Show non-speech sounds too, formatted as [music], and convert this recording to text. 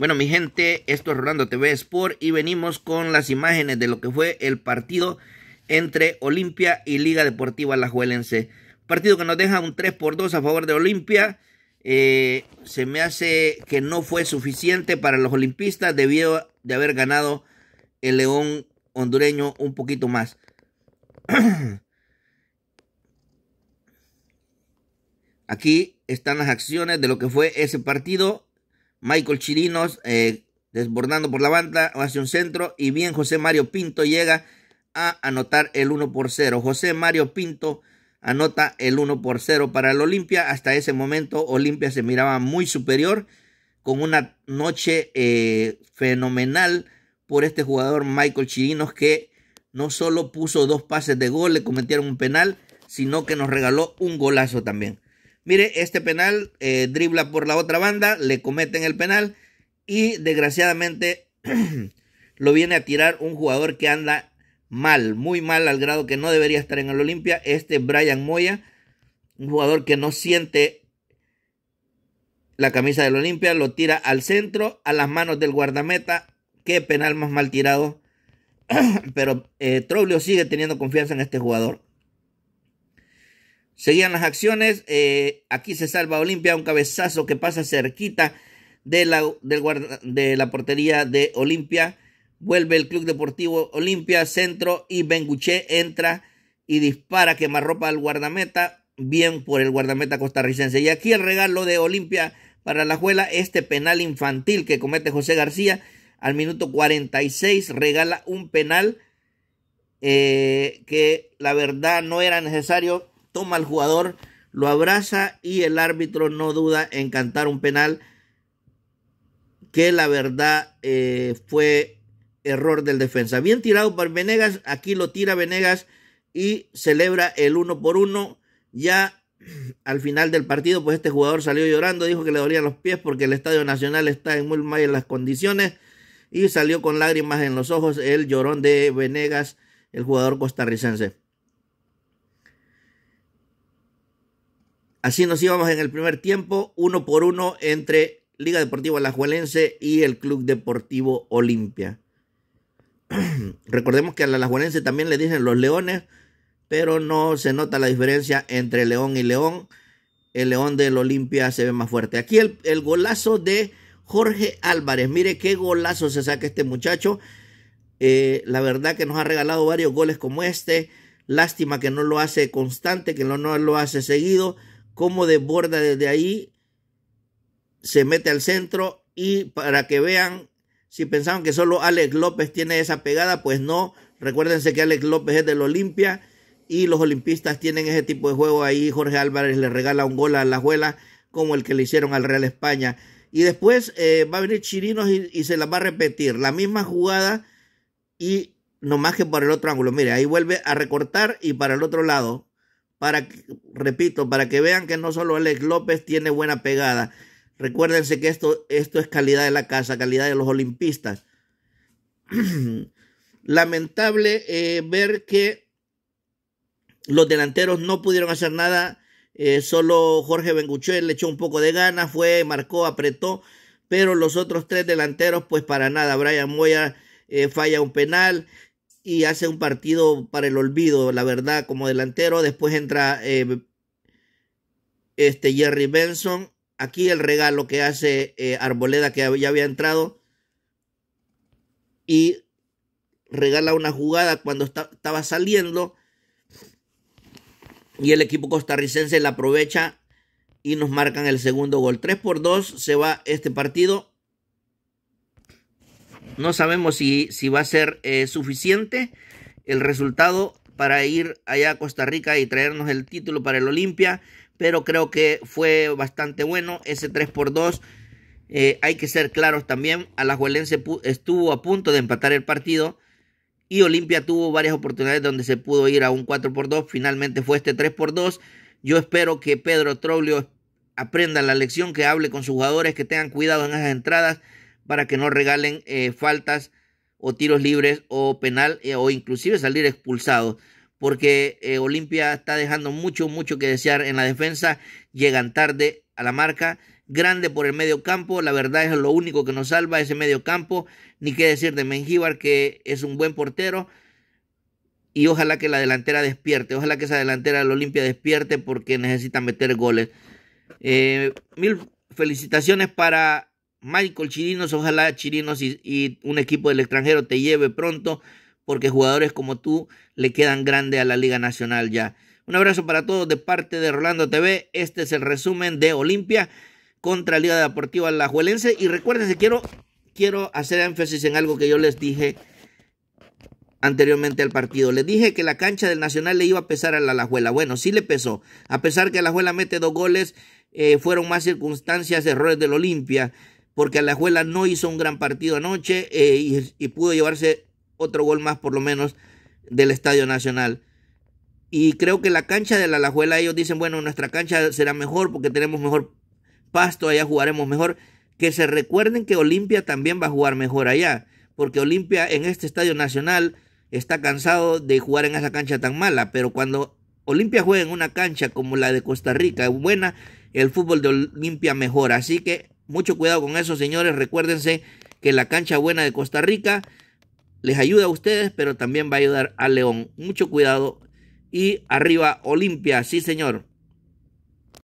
Bueno, mi gente, esto es Rolando TV Sport y venimos con las imágenes de lo que fue el partido entre Olimpia y Liga Deportiva Lajuelense. Partido que nos deja un 3 por 2 a favor de Olimpia. Eh, se me hace que no fue suficiente para los olimpistas debido de haber ganado el León hondureño un poquito más. [clears throat] Aquí están las acciones de lo que fue ese partido Michael Chirinos eh, desbordando por la banda hacia un centro y bien José Mario Pinto llega a anotar el 1 por 0. José Mario Pinto anota el 1 por 0 para el Olimpia. Hasta ese momento Olimpia se miraba muy superior con una noche eh, fenomenal por este jugador Michael Chirinos que no solo puso dos pases de gol, le cometieron un penal, sino que nos regaló un golazo también. Mire, este penal eh, dribla por la otra banda, le cometen el penal y desgraciadamente [clears throat] lo viene a tirar un jugador que anda mal, muy mal al grado que no debería estar en el Olimpia, este Brian Moya, un jugador que no siente la camisa del Olimpia, lo tira al centro, a las manos del guardameta, qué penal más mal tirado, [clears throat] pero eh, Troglio sigue teniendo confianza en este jugador. Seguían las acciones. Eh, aquí se salva Olimpia. Un cabezazo que pasa cerquita de la, de la portería de Olimpia. Vuelve el Club Deportivo Olimpia, centro y Benguche entra y dispara quemarropa al guardameta. Bien por el guardameta costarricense. Y aquí el regalo de Olimpia para la juela. Este penal infantil que comete José García al minuto 46. Regala un penal eh, que la verdad no era necesario toma al jugador, lo abraza y el árbitro no duda en cantar un penal que la verdad eh, fue error del defensa. Bien tirado por Venegas, aquí lo tira Venegas y celebra el uno por uno. Ya al final del partido, pues este jugador salió llorando, dijo que le dolían los pies porque el Estadio Nacional está en muy malas condiciones y salió con lágrimas en los ojos el llorón de Venegas, el jugador costarricense. Así nos íbamos en el primer tiempo, uno por uno entre Liga Deportiva Alajuelense y el Club Deportivo Olimpia. [clears throat] Recordemos que la Alajuelense también le dicen los Leones, pero no se nota la diferencia entre León y León. El León del Olimpia se ve más fuerte. Aquí el, golazo de Jorge Álvarez. Mire qué golazo se saca este muchacho. Eh, la verdad que nos ha regalado varios goles como este. Lástima que no lo hace constante, que no lo hace seguido cómo desborda desde ahí, se mete al centro y para que vean si pensaban que solo Alex López tiene esa pegada, pues no. Recuérdense que Alex López es del Olimpia y los olimpistas tienen ese tipo de juego ahí. Jorge Álvarez le regala un gol a la juela como el que le hicieron al Real España. Y después eh, va a venir Chirinos y, se la va a repetir. La misma jugada y nomás que por el otro ángulo. Mire, ahí vuelve a recortar y para el otro lado para, repito, para que vean que no solo Alex López tiene buena pegada. Recuérdense que esto, esto es calidad de la casa, calidad de los olimpistas. [clears throat] Lamentable eh, ver que los delanteros no pudieron hacer nada. Eh, solo Jorge Benguchel le echó un poco de ganas, fue, marcó, apretó. Pero los otros tres delanteros, pues para nada. Brian Moya eh, falla un penal y hace un partido para el olvido, la verdad, como delantero. Después entra eh, este Jerry Benson. Aquí el regalo que hace eh, Arboleda, que ya había entrado. Y regala una jugada cuando estaba saliendo. Y el equipo costarricense la aprovecha y nos marcan el segundo gol. 3 por 2 se va este partido. No sabemos si, si va a ser eh, suficiente el resultado para ir allá a Costa Rica y traernos el título para el Olimpia, pero creo que fue bastante bueno ese 3 por 2 eh, hay que ser claros también, Alajuelense estuvo a punto de empatar el partido y Olimpia tuvo varias oportunidades donde se pudo ir a un 4 por 2, finalmente fue este 3 por 2. Yo espero que Pedro Troglio aprenda la lección, que hable con sus jugadores, que tengan cuidado en esas entradas, para que no regalen eh, faltas o tiros libres o penal eh, o inclusive salir expulsados. Porque eh, Olimpia está dejando mucho, mucho que desear en la defensa. Llegan tarde a la marca. Grande por el medio campo. La verdad es lo único que nos salva ese medio campo. Ni qué decir de Mengíbar que es un buen portero. Y ojalá que la delantera despierte. Ojalá que esa delantera del Olimpia despierte porque necesitan meter goles. mil felicitaciones para Michael Chirinos, ojalá Chirinos y, un equipo del extranjero te lleve pronto, porque jugadores como tú le quedan grande a la Liga Nacional ya. Un abrazo para todos de parte de Rolando TV. Este es el resumen de Olimpia contra Liga Deportiva La Juelense. Y recuérdense, quiero, quiero hacer énfasis en algo que yo les dije anteriormente al partido. Les dije que la cancha del Nacional le iba a pesar a la Alajuela. Bueno, sí le pesó. A pesar que la Alajuela mete dos goles, eh, fueron más circunstancias, errores del Olimpia porque Alajuela no hizo un gran partido anoche eh, y, pudo llevarse otro gol más por lo menos del Estadio Nacional. Y creo que la cancha de la Alajuela, ellos dicen, bueno, nuestra cancha será mejor porque tenemos mejor pasto, allá jugaremos mejor. Que se recuerden que Olimpia también va a jugar mejor allá, porque Olimpia en este Estadio Nacional está cansado de jugar en esa cancha tan mala, pero cuando Olimpia juega en una cancha como la de Costa Rica, es buena, el fútbol de Olimpia mejora. Así que mucho cuidado con eso, señores. Recuérdense que la cancha buena de Costa Rica les ayuda a ustedes, pero también va a ayudar a León. Mucho cuidado. Y arriba Olimpia, sí, señor.